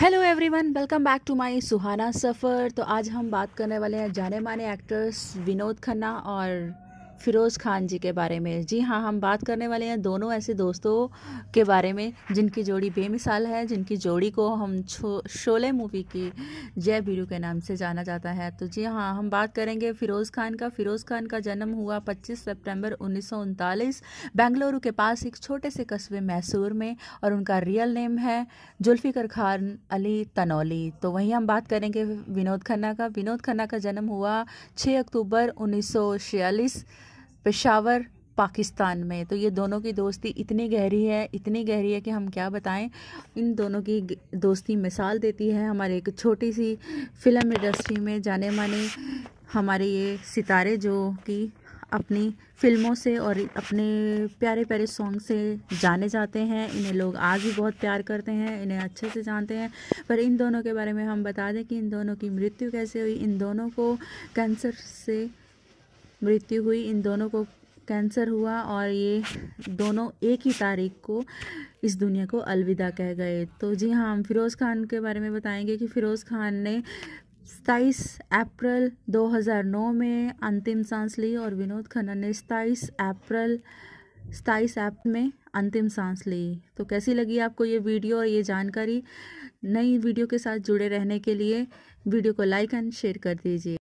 hello everyone welcome back to my Suhana Safar तो आज हम बात करने वाले हैं जाने माने एक्टर्स विनोद खन्ना और फ़िरोज़ खान जी के बारे में जी हाँ हम बात करने वाले हैं दोनों ऐसे दोस्तों के बारे में जिनकी जोड़ी बेमिसाल है जिनकी जोड़ी को हम शोले मूवी की जय बीरू के नाम से जाना जाता है तो जी हाँ हम बात करेंगे फ़िरोज़ खान का फ़िरोज़ खान का जन्म हुआ पच्चीस सेप्टेम्बर उन्नीस बेंगलुरु के पास एक छोटे से कस्बे मैसूर में और उनका रियल नेम है जुल्फ़िकर खान अली तनौली तो वहीं हम बात करेंगे विनोद खन्ना का विनोद खन्ना का जन्म हुआ छः अक्टूबर उन्नीस पेशावर पाकिस्तान में तो ये दोनों की दोस्ती इतनी गहरी है इतनी गहरी है कि हम क्या बताएं इन दोनों की दोस्ती मिसाल देती है हमारे एक छोटी सी फिल्म इंडस्ट्री में जाने माने हमारे ये सितारे जो कि अपनी फिल्मों से और अपने प्यारे प्यारे सॉन्ग से जाने जाते हैं इन्हें लोग आज भी बहुत प्यार करते हैं इन्हें अच्छे से जानते हैं पर इन दोनों के बारे में हम बता दें कि इन दोनों की मृत्यु कैसे हुई इन दोनों को कैंसर से मृत्यु हुई इन दोनों को कैंसर हुआ और ये दोनों एक ही तारीख को इस दुनिया को अलविदा कह गए तो जी हाँ हम फिरोज़ खान के बारे में बताएंगे कि फ़िरोज़ खान ने सताईस अप्रैल 2009 में अंतिम सांस ली और विनोद खन्ना ने सताईस अप्रैल सताईस ऐप में अंतिम सांस ली तो कैसी लगी आपको ये वीडियो और ये जानकारी नई वीडियो के साथ जुड़े रहने के लिए वीडियो को लाइक एंड शेयर कर दीजिए